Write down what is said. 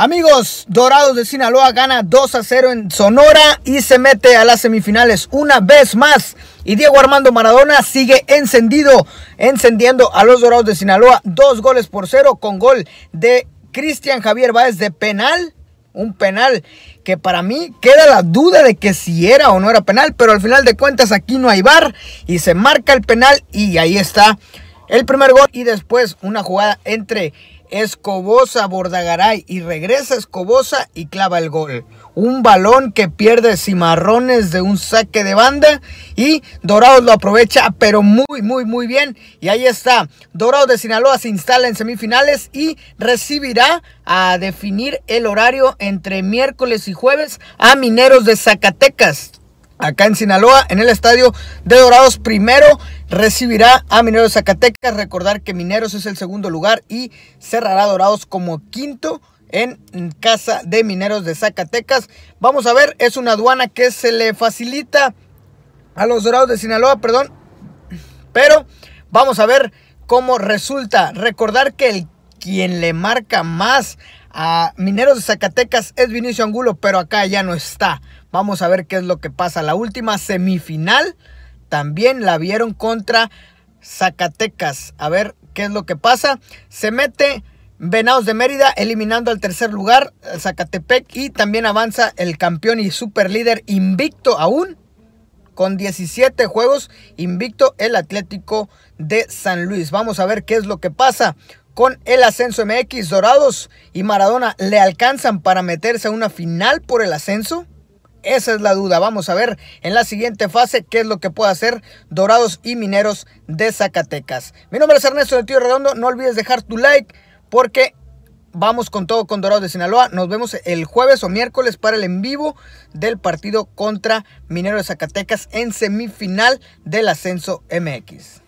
Amigos, Dorados de Sinaloa gana 2 a 0 en Sonora y se mete a las semifinales una vez más. Y Diego Armando Maradona sigue encendido, encendiendo a los Dorados de Sinaloa. Dos goles por cero con gol de Cristian Javier Báez de penal. Un penal que para mí queda la duda de que si era o no era penal, pero al final de cuentas aquí no hay bar y se marca el penal y ahí está el primer gol y después una jugada entre Escobosa Bordagaray y regresa Escobosa y clava el gol. Un balón que pierde Cimarrones de un saque de banda y Dorados lo aprovecha pero muy muy muy bien y ahí está. Dorados de Sinaloa se instala en semifinales y recibirá a definir el horario entre miércoles y jueves a Mineros de Zacatecas acá en Sinaloa, en el estadio de Dorados. Primero recibirá a Mineros Zacatecas. Recordar que Mineros es el segundo lugar y cerrará Dorados como quinto en Casa de Mineros de Zacatecas. Vamos a ver, es una aduana que se le facilita a los Dorados de Sinaloa, perdón. Pero vamos a ver cómo resulta. Recordar que el quien le marca más a Mineros de Zacatecas es Vinicio Angulo, pero acá ya no está. Vamos a ver qué es lo que pasa. La última semifinal también la vieron contra Zacatecas. A ver qué es lo que pasa. Se mete Venados de Mérida eliminando al tercer lugar Zacatepec y también avanza el campeón y super líder invicto aún con 17 juegos invicto el Atlético de San Luis. Vamos a ver qué es lo que pasa. Con el ascenso MX, Dorados y Maradona le alcanzan para meterse a una final por el ascenso. Esa es la duda. Vamos a ver en la siguiente fase qué es lo que puede hacer Dorados y Mineros de Zacatecas. Mi nombre es Ernesto de Tío Redondo. No olvides dejar tu like porque vamos con todo con Dorados de Sinaloa. Nos vemos el jueves o miércoles para el en vivo del partido contra Mineros de Zacatecas en semifinal del Ascenso MX.